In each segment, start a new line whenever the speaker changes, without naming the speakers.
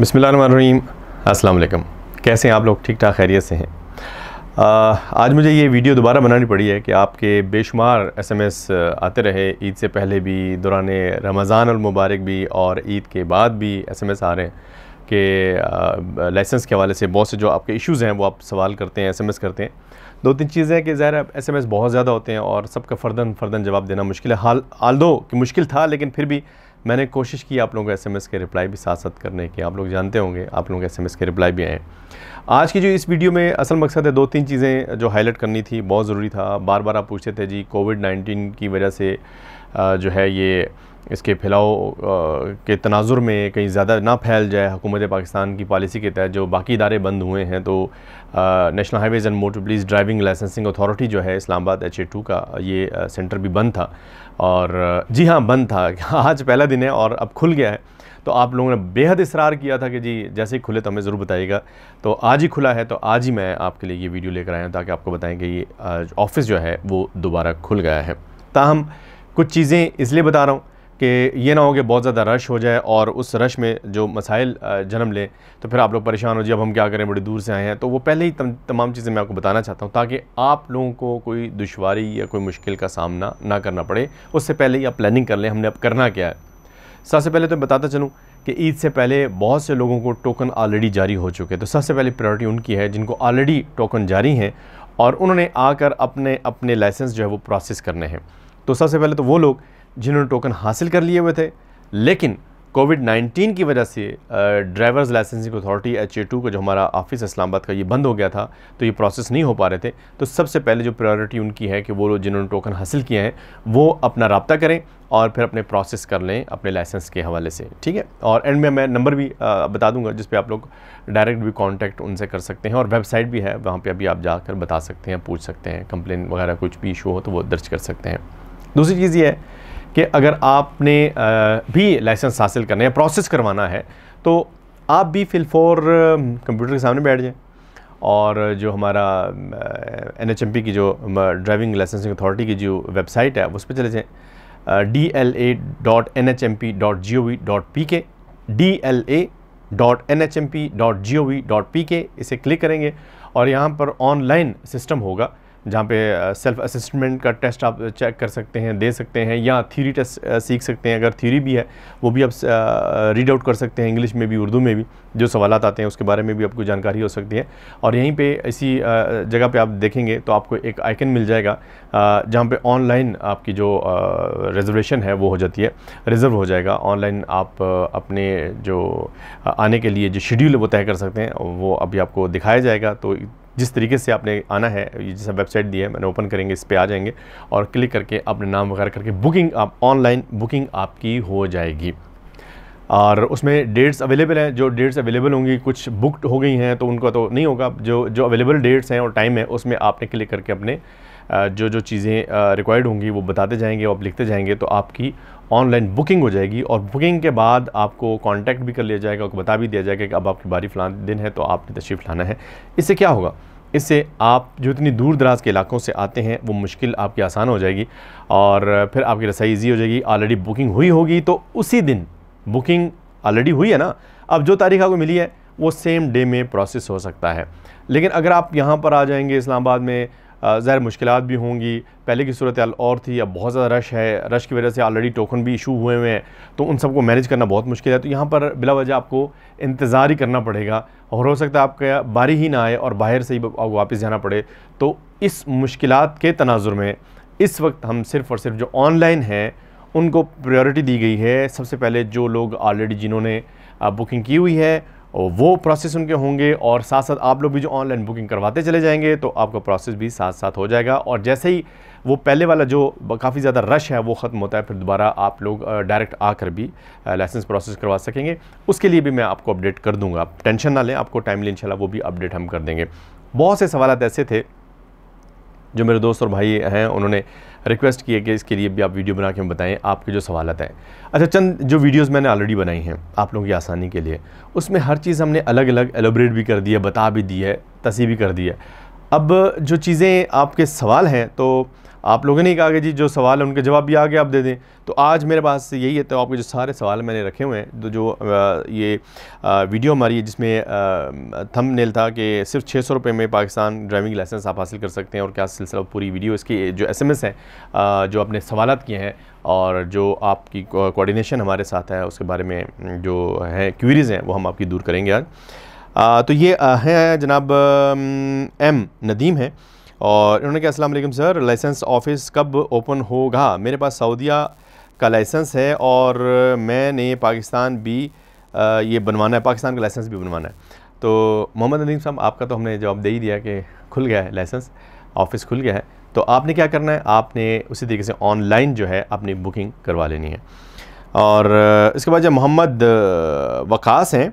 बसमीम अस्सलाम कैसे हैं आप लोग ठीक ठाक खैरियत से हैं आज मुझे ये वीडियो दोबारा बनानी पड़ी है कि आपके बेशुमार एस आते रहे ईद से पहले भी दौरान रमज़ान और मुबारक भी और ईद के बाद भी एस एम एस आ रहे हैं कि लाइसेंस के हवाले से बहुत से जो आपके इश्यूज़ हैं वो आप सवाल करते हैं एस एम एस करते हैं दो तीन चीज़ें हैं कि ज़ाहिर एस एम एस बहुत ज़्यादा होते हैं और सबका फ़र्दन फ़र्दन जवाब देना मुश्किल है हाल आल दो कि मुश्किल था लेकिन फिर भी मैंने कोशिश की आप लोगों को एसएमएस के रिप्लाई भी साथ साथ करने की आप लोग जानते होंगे आप लोगों के एसएमएस के रिप्लाई भी आए आज की जो इस वीडियो में असल मकसद है दो तीन चीज़ें जो हाईलाइट करनी थी बहुत ज़रूरी था बार बार आप पूछते थे जी कोविड नाइन्टीन की वजह से जो है ये इसके फैलाव के तनाजुर में कहीं ज़्यादा ना फैल जाए हुकूमत पाकिस्तान की पॉलिसी के तहत जो बाकी इदारे बंद हुए हैं तो national highways and motor police driving licensing authority जो है इस्लामाबाद एच ए टू का ये सेंटर भी बंद था और जी हाँ बंद था आज पहला दिन है और अब खुल गया है तो आप लोगों ने बेहद इसरार किया था कि जी जैसे ही खुले तो हमें ज़रूर बताइएगा तो आज ही खुला है तो आज ही मैं आपके लिए ये वीडियो लेकर आया हूँ ताकि आपको बताएं कि ये ऑफिस जो है वो दोबारा खुल गया है ताहम कुछ चीज़ें इसलिए बता रहा हूँ कि ये ना हो कि बहुत ज़्यादा रश हो जाए और उस रश में जो मसाइल जन्म लें तो फिर आप लोग परेशान हो जाए अब हम क्या करें बड़ी दूर से आए हैं तो वो पहले ही तम, तमाम चीज़ें मैं आपको बताना चाहता हूँ ताकि आप लोगों को कोई दुशारी या कोई मुश्किल का सामना ना करना पड़े उससे पहले ही आप प्लानिंग कर लें हमने अब करना क्या है सबसे पहले तो बताता चलूँ कि ईद से पहले बहुत से लोगों को टोकन ऑलरेडी जारी हो चुके हैं तो सबसे पहले प्रायोरिटी उनकी है जिनको ऑलरेडी टोकन जारी हैं और उन्होंने आकर अपने अपने लाइसेंस जो है वो प्रोसेस करने हैं तो सबसे पहले तो वो लोग जिन्होंने टोकन हासिल कर लिए हुए थे लेकिन कोविड 19 की वजह से drivers licensing authority H A two का जो हमारा ऑफिस इस्लामाबाद का ये बंद हो गया था तो ये प्रोसेस नहीं हो पा रहे थे तो सबसे पहले जो प्रायोरिटी उनकी है कि वो लोग जिन्होंने टोकन हासिल किए हैं वो अपना रबता करें और फिर अपने प्रोसेस कर लें अपने लाइसेंस के हवाले से ठीक है और एंड में मैं नंबर भी आ, बता दूंगा जिस पर आप लोग डायरेक्ट भी कॉन्टैक्ट उनसे कर सकते हैं और वेबसाइट भी है वहाँ पर अभी आप जाकर बता सकते हैं पूछ सकते हैं कंप्लेन वगैरह कुछ भी इशू हो तो वो दर्ज कर सकते हैं दूसरी चीज़ ये है कि अगर आपने भी लाइसेंस हासिल करना है प्रोसेस करवाना है तो आप भी फिलफोर कंप्यूटर के सामने बैठ जाएँ और जो हमारा एन एच एम पी की जो ड्राइविंग लाइसेंसिंग अथॉरिटी की जो वेबसाइट है उस पर चले जाएँ D L A dot N H M P dot G O V dot P K D L A dot N H M P dot G O V dot P K इसे click करेंगे और यहाँ पर online system होगा जहाँ पे self असिस्टमेंट का test आप चेक कर सकते हैं दे सकते हैं या थ्योरी टेस्ट सीख सकते हैं अगर थ्योरी भी है वो भी आप रीड आउट कर सकते हैं इंग्लिश में भी उर्दू में भी जो सवाल आते हैं उसके बारे में भी आपको जानकारी हो सकती है और यहीं पे इसी जगह पे आप देखेंगे तो आपको एक आइकन मिल जाएगा जहाँ पर ऑनलाइन आपकी जो रिजर्वेशन है वो हो जाती है रिज़र्व हो जाएगा ऑनलाइन आप अपने जो आने के लिए जो शेड्यूल वो तय कर सकते हैं वो अभी आपको दिखाया जाएगा तो जिस तरीके से आपने आना है जैसा वेबसाइट दी है मैंने ओपन करेंगे इस पर आ जाएंगे और क्लिक करके अपने नाम वगैरह करके बुकिंग आप ऑनलाइन बुकिंग आपकी हो जाएगी और उसमें डेट्स अवेलेबल हैं जो डेट्स अवेलेबल होंगी कुछ बुकड हो गई हैं तो उनका तो नहीं होगा जो जो अवेलेबल डेट्स हैं और टाइम है उसमें आपने क्लिक करके अपने जो जो चीज़ें रिक्वायर्ड होंगी वो बताते जाएंगे आप लिखते जाएंगे तो आपकी ऑनलाइन बुकिंग हो जाएगी और बुकिंग के बाद आपको कांटेक्ट भी कर लिया जाएगा और बता भी दिया जाएगा कि अब आपकी बारी फलान दिन है तो आपने तशरीफ़ लाना है इससे क्या होगा इससे आप जो इतनी दूर दराज के इलाकों से आते हैं वो मुश्किल आपकी आसान हो जाएगी और फिर आपकी रसाई ईजी हो जाएगी ऑलरेडी बुकिंग हुई होगी तो उसी दिन बुकिंग ऑलरेडी हुई है ना अब जो तारीख आपको मिली है वो सेम डे में प्रोसेस हो सकता है लेकिन अगर आप यहाँ पर आ जाएंगे इस्लामाबाद में ज़ाहिर मुश्किल भी होंगी पहले की सूरत और थी अब बहुत ज़्यादा रश है रश की वजह से ऑलरेडी टोकन भी इशू हुए हुए हैं तो उन सबको मैनेज करना बहुत मुश्किल है तो यहाँ पर बिला वजह आपको इंतज़ार ही करना पड़ेगा और हो सकता है आपका बारी ही ना आए और बाहर से ही वापस जाना पड़े तो इस मुश्किल के तनाजुर में इस वक्त हम सिर्फ़ और सिर्फ जो ऑनलाइन हैं उनको प्रायोरिटी दी गई है सबसे पहले जो लोग ऑलरेडी जिन्होंने बुकिंग की हुई है वो प्रोसेस उनके होंगे और साथ साथ आप लोग भी जो ऑनलाइन बुकिंग करवाते चले जाएंगे तो आपका प्रोसेस भी साथ साथ हो जाएगा और जैसे ही वो पहले वाला जो काफ़ी ज़्यादा रश है वो ख़त्म होता है फिर दोबारा आप लोग डायरेक्ट आकर भी लाइसेंस प्रोसेस करवा सकेंगे उसके लिए भी मैं आपको अपडेट कर दूँगा टेंशन ना लें आपको टाइमली इनशाला वो भी अपडेट हम कर देंगे बहुत से सवाल ऐसे थे जो मेरे दोस्त और भाई हैं उन्होंने रिक्वेस्ट किया कि इसके लिए भी आप वीडियो बना के हम बताएं आपके जो सवाल हैं अच्छा चंद जो वीडियोस मैंने ऑलरेडी बनाई हैं आप लोगों की आसानी के लिए उसमें हर चीज़ हमने अलग अलग एलोब्रेट भी कर दी है बता भी दी है तसी भी कर दी है अब जो चीज़ें आपके सवाल हैं तो आप लोगों ने कहा कि जी जो सवाल है उनके जवाब भी आगे आप दे दें तो आज मेरे पास यही है तो आपके जो सारे सवाल मैंने रखे हुए हैं तो जो ये वीडियो हमारी है जिसमें थम नेल था कि सिर्फ छः सौ रुपये में पाकिस्तान ड्राइविंग लाइसेंस आप हासिल कर सकते हैं और क्या सिलसिला पूरी वीडियो इसकी जो एस एम एस है जो आपने सवाल किए हैं और जो आपकी कोऑर्डिनेशन हमारे साथ है उसके बारे में जो है क्यूरीज़ हैं वो हम आपकी दूर करेंगे आज तो ये हैं जनाब एम नदीम हैं और इन्होंने कहा असल सर लाइसेंस ऑफिस कब ओपन होगा मेरे पास सऊदिया का लाइसेंस है और मैंने पाकिस्तान भी ये बनवाना है पाकिस्तान का लाइसेंस भी बनवाना है तो मोहम्मद नदीम साहब आपका तो हमने जवाब दे ही दिया कि खुल गया है लाइसेंस ऑफिस खुल गया है तो आपने क्या करना है आपने उसी तरीके से ऑनलाइन जो है अपनी बुकिंग करवा लेनी है और इसके बाद जब मोहम्मद वकास हैं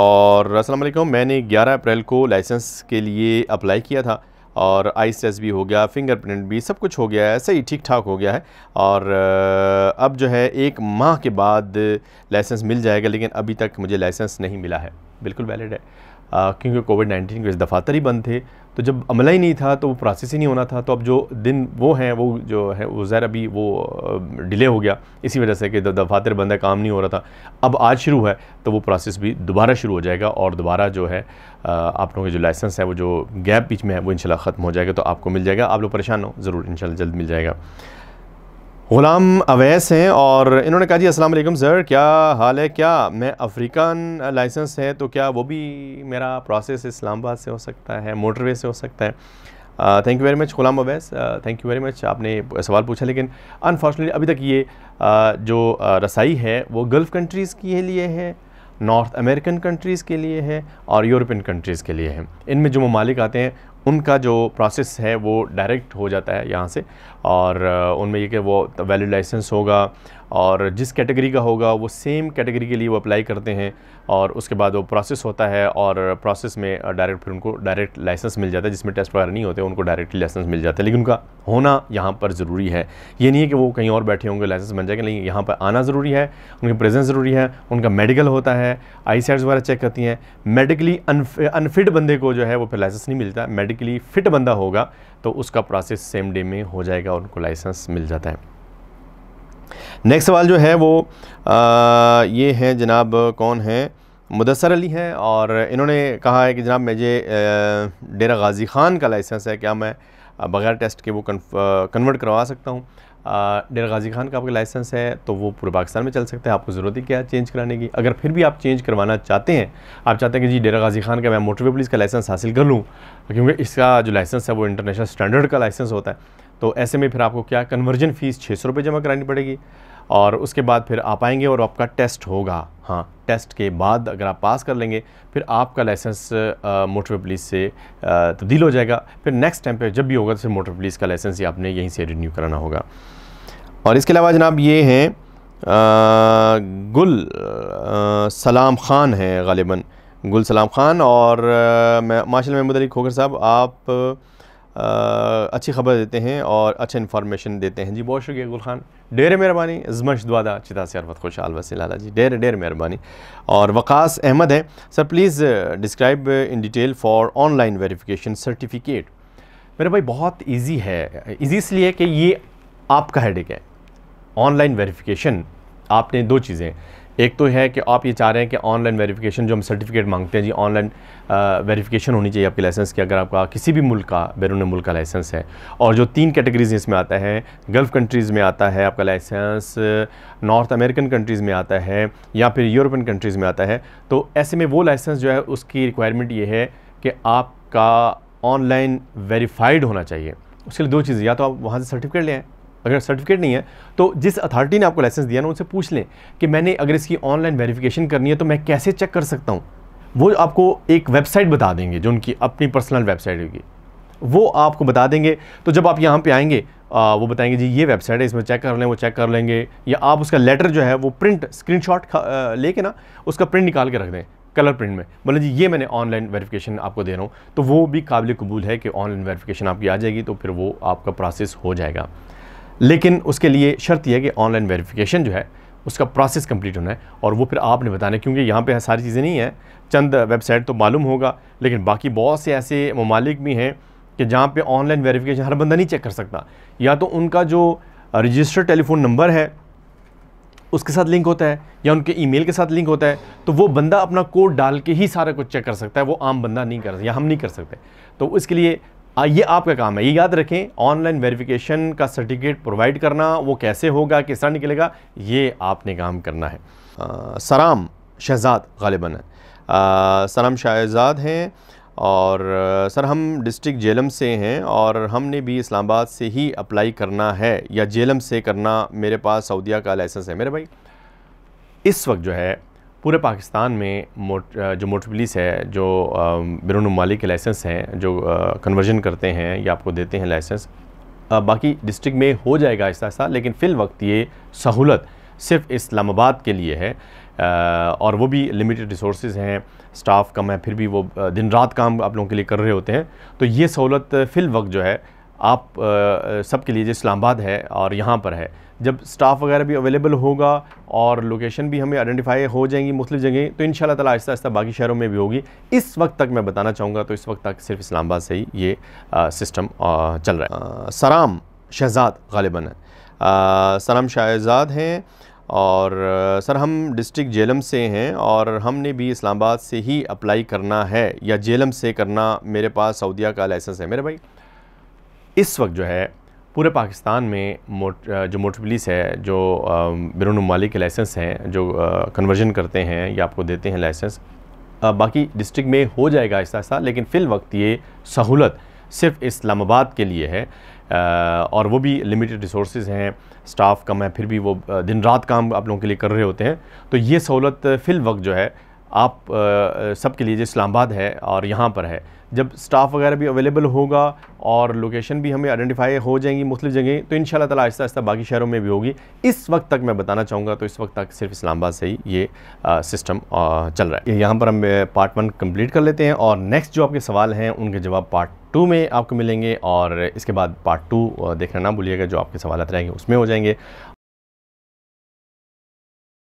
और अस्सलाम मैंने 11 अप्रैल को लाइसेंस के लिए अप्लाई किया था और आई टेस्ट भी हो गया फिंगरप्रिंट भी सब कुछ हो गया है सही ठीक ठाक हो गया है और अब जो है एक माह के बाद लाइसेंस मिल जाएगा लेकिन अभी तक मुझे लाइसेंस नहीं मिला है बिल्कुल वैलिड है क्योंकि कोविड नाइन्टीन के दफातर ही बंद थे तो जब अमला ही नहीं था तो वो प्रोसेस ही नहीं होना था तो अब जो दिन वो हैं वो जो है वो ज़ैर अभी वो डिले हो गया इसी वजह से कि दफातर बंदा काम नहीं हो रहा था अब आज शुरू है तो वो प्रोसेस भी दोबारा शुरू हो जाएगा और दोबारा जो है आप लोगों के जो लाइसेंस है वो जो गैप बीच में है वो इनशाला ख़त्म हो जाएगा तो आपको मिल जाएगा आप लोग परेशान हो ज़रूर इनशाला जल्द मिल जाएगा ग़ुलाम अवैस हैं और इन्होंने कहा जी अस्सलाम वालेकुम सर क्या हाल है क्या मैं अफ्रीकन लाइसेंस है तो क्या वो भी मेरा प्रोसेस इस्लामाबाद से हो सकता है मोटरवे से हो सकता है thank you very much Ghulam Awais thank you very much आपने सवाल पूछा लेकिन अनफॉर्चुनेटली अभी तक ये आ, uh, जो uh, रसाई है वो गल्फ़ कंट्रीज़ के लिए है नॉर्थ अमेरिकन कंट्रीज़ के लिए है और यूरोपियन कंट्रीज़ के लिए है इनमें जो ममालिक आते हैं उनका जो प्रोसेस है वो डायरेक्ट हो जाता है यहाँ से और उनमें ये कि वो वैलिड लाइसेंस होगा और जिस कैटेगरी का होगा वो सेम कैटेगरी के लिए वो अप्लाई करते हैं और उसके बाद वो प्रोसेस होता है और प्रोसेस में डायरेक्ट फिर उनको डायरेक्ट लाइसेंस मिल जाता है जिसमें टेस्ट वगैरह नहीं होते उनको डायरेक्टली लाइसेंस मिल जाता है लेकिन उनका होना यहाँ पर ज़रूरी है ये नहीं है कि वो कहीं और बैठे होंगे लाइसेंस बन जाएगा नहीं यहाँ पर आना ज़रूरी है उनकी प्रेजेंस ज़रूरी है उनका मेडिकल होता है आई वगैरह चेक करती हैं मेडिकली अनफिट बंदे को जो है वो फिर लाइसेंस नहीं मिलता मेडिक मेडिकली फ़िट बंदा होगा तो उसका प्रोसेस सेम डे में हो जाएगा उनको लाइसेंस मिल जाता है नेक्स्ट सवाल जो है वो आ, ये है जनाब कौन है मुदसर अली हैं और इन्होंने कहा है कि जनाब मुझे डेरा गाज़ी ख़ान का लाइसेंस है क्या मैं बगैर टेस्ट के वो कन्वर्ट करवा सकता हूँ डेर गाजी खान का आपका लाइसेंस है तो वो पूरे पाकिस्तान में चल सकता है आपको ज़रूरत ही क्या है चेंज कराने की अगर फिर भी आप चेंज करवाना चाहते हैं आप चाहते हैं कि जी डेरा गाजी खान का मैं मोटरवे पुलिस का लाइसेंस हासिल कर लूँ क्योंकि इसका जो लाइसेंस है वो इंटरनेशनल स्टैंडर्ड का लाइसेंस होता है तो ऐसे में फिर आपको क्या कन्वर्जन फ़ीस छः सौ रुपये जमा करानी पड़ेगी और उसके बाद फिर आप आएंगे और आपका टेस्ट होगा हाँ टेस्ट के बाद अगर आप पास कर लेंगे फिर आपका लाइसेंस मोटर पुलिस से तब्दील हो जाएगा फिर नेक्स्ट टाइम पे जब भी होगा तो फिर मोटर पुलिस का लाइसेंस ही आपने यहीं से रिन्यू कराना होगा और इसके अलावा जनाब ये हैं गुल आ, सलाम ख़ान हैं गालिबा गुल सलाम ख़ान और माशा महमूद अली खोखर साहब आप अच्छी खबर देते हैं और अच्छा इन्फॉर्मेशन देते हैं जी बहुत शुक्रिया गुल खान डेर मेहरबानी अजमश दवादा चिता से अरफत खुशहाल वसी जी डेर डेर मेहरबानी और वकास अहमद है sir please describe in detail for online verification certificate मेरे भाई बहुत ईजी है ईजी इसलिए कि ये आपका हेडिक है ऑनलाइन वेरिफिकेशन आपने दो चीज़ें एक तो है कि आप ये चाह रहे हैं कि ऑनलाइन वेरिफिकेशन जो हम सर्टिफिकेट मांगते हैं जी ऑनलाइन वेरिफिकेशन होनी चाहिए आपके लाइसेंस की अगर आपका किसी भी मुल्क का बैरून मुल्क का लाइसेंस है और जो तीन कैटेगरीज इसमें आता है गल्फ़ कंट्रीज़ में आता है आपका लाइसेंस नॉर्थ अमेरिकन कंट्रीज़ में आता है या फिर यूरोपियन कंट्रीज़ में आता है तो ऐसे में वो लाइसेंस जो है उसकी रिक्वायरमेंट ये है कि आपका ऑनलाइन वेरीफाइड होना चाहिए उसके लिए दो चीज़ें या तो आप वहाँ से सर्टिफिकेट लें अगर सर्टिफिकेट नहीं है तो जिस अथॉरिटी ने आपको लाइसेंस दिया ना उनसे पूछ लें कि मैंने अगर इसकी ऑनलाइन वेरिफिकेशन करनी है तो मैं कैसे चेक कर सकता हूँ वो आपको एक वेबसाइट बता देंगे जो उनकी अपनी पर्सनल वेबसाइट होगी वो आपको बता देंगे तो जब आप यहाँ पे आएंगे आ, वो बताएंगे जी ये वेबसाइट है इसमें चेक कर लें वो चेक कर लेंगे या आप उसका लेटर जो है वो प्रिंट स्क्रीनशॉट लेके ना उसका प्रिंट निकाल के रख दें कलर प्रिंट में बोले जी ये मैंने ऑनलाइन वेरिफिकेशन आपको दे रहा हूँ तो वो भी काबिल कबूल है कि ऑनलाइन वेरिफिकेशन आपकी आ जाएगी तो फिर वो आपका प्रोसेस हो जाएगा लेकिन उसके लिए शर्त यह है कि ऑनलाइन वेरिफिकेशन जो है उसका प्रोसेस कंप्लीट होना है और वो फिर आपने बताना है क्योंकि यहाँ पे सारी चीज़ें नहीं हैं चंद वेबसाइट तो मालूम होगा लेकिन बाकी बहुत से ऐसे ममालिक भी हैं कि जहाँ पे ऑनलाइन वेरिफिकेशन हर बंदा नहीं चेक कर सकता या तो उनका जो रजिस्टर्ड टेलीफोन नंबर है उसके साथ लिंक होता है या उनके ई के साथ लिंक होता है तो वो बंदा अपना कोड डाल के ही सारा कुछ चेक कर सकता है वो आम बंदा नहीं कर सकता या हम नहीं कर सकते तो इसके लिए आ, ये आपका काम है ये याद रखें ऑनलाइन वेरिफिकेशन का सर्टिफिकेट प्रोवाइड करना वो कैसे होगा किस तरह निकलेगा ये आपने काम करना है आ, सराम शहजाद गालिबा है सराम शहजाद हैं और सर हम डिस्ट्रिक्ट जेलम से हैं और हमने भी इस्लामाबाद से ही अप्लाई करना है या जेलम से करना मेरे पास सऊदिया का लाइसेंस है मेरे भाई इस वक्त जो है पूरे पाकिस्तान में मोट जो मोटर पुलिस है जो बैरून ममालिक के लाइसेंस हैं जो कन्वर्जन करते हैं या आपको देते हैं लाइसेंस बाकी डिस्ट्रिक्ट में हो जाएगा ऐसा ऐसा लेकिन फ़िल वक्त ये सहूलत सिर्फ इस्लामाबाद के लिए है और वो भी लिमिटेड रिसोर्स हैं स्टाफ कम है फिर भी वो दिन रात काम आप लोगों के लिए कर रहे होते हैं तो ये सहूलत फ़िल वक्त जो है आप सब के लिए जो इस्लामाबाद है और यहाँ पर है जब स्टाफ़ वगैरह भी अवेलेबल होगा और लोकेशन भी हमें आइडेंटिफाई हो जाएंगी मुख्तु जगह तो इन शाला आहिस्ता आहिस्ता बाकी शहरों में भी होगी इस वक्त तक मैं बताना चाहूँगा तो इस वक्त तक सिर्फ इस्लामाबाद से ही ये आ, सिस्टम आ, चल रहा है आ, सराम शहजाद गालिबा है सराम शहजाद हैं और सर हम डिस्ट्रिक्ट जेलम से हैं और हमने भी इस्लामाबाद से ही अप्लाई करना है या जेलम से करना मेरे पास सऊदिया का लाइसेंस है मेरे भाई इस वक्त जो है पूरे पाकिस्तान में मोट जो मोटर पुलिस है जो बैरून ममालिक के लाइसेंस हैं जो कन्वर्जन करते हैं या आपको देते हैं लाइसेंस बाकी डिस्ट्रिक्ट में हो जाएगा ऐसा ऐसा लेकिन फ़िल वक्त ये सहूलत सिर्फ इस्लामाबाद के लिए है और वो भी लिमिटेड रिसोर्स हैं स्टाफ़ कम है फिर भी वो दिन रात काम आप लोगों के लिए कर रहे होते हैं तो ये सहूलत फ़िल वक्त जो है आप सबके लिए जो इस्लामाबाद है और यहाँ पर है जब स्टाफ़ वगैरह भी अवेलेबल होगा और लोकेशन भी हमें आइडेंटिफाई हो जाएंगी मुख्तु जगह तो इन शाला आहिस्ता आहिस्ता बाकी शहरों में भी होगी इस वक्त तक मैं बताना चाहूँगा तो इस वक्त तक सिर्फ इस्लामाबाद से ही ये आ, सिस्टम आ, चल रहा है यहाँ पर हम पार्ट वन कंप्लीट कर लेते हैं और नेक्स्ट जो आपके सवाल हैं उनके जवाब पार्ट टू में आपको मिलेंगे और इसके बाद पार्ट टू देखना ना भूलिएगा जो आपके सवाल रहेंगे उसमें हो जाएंगे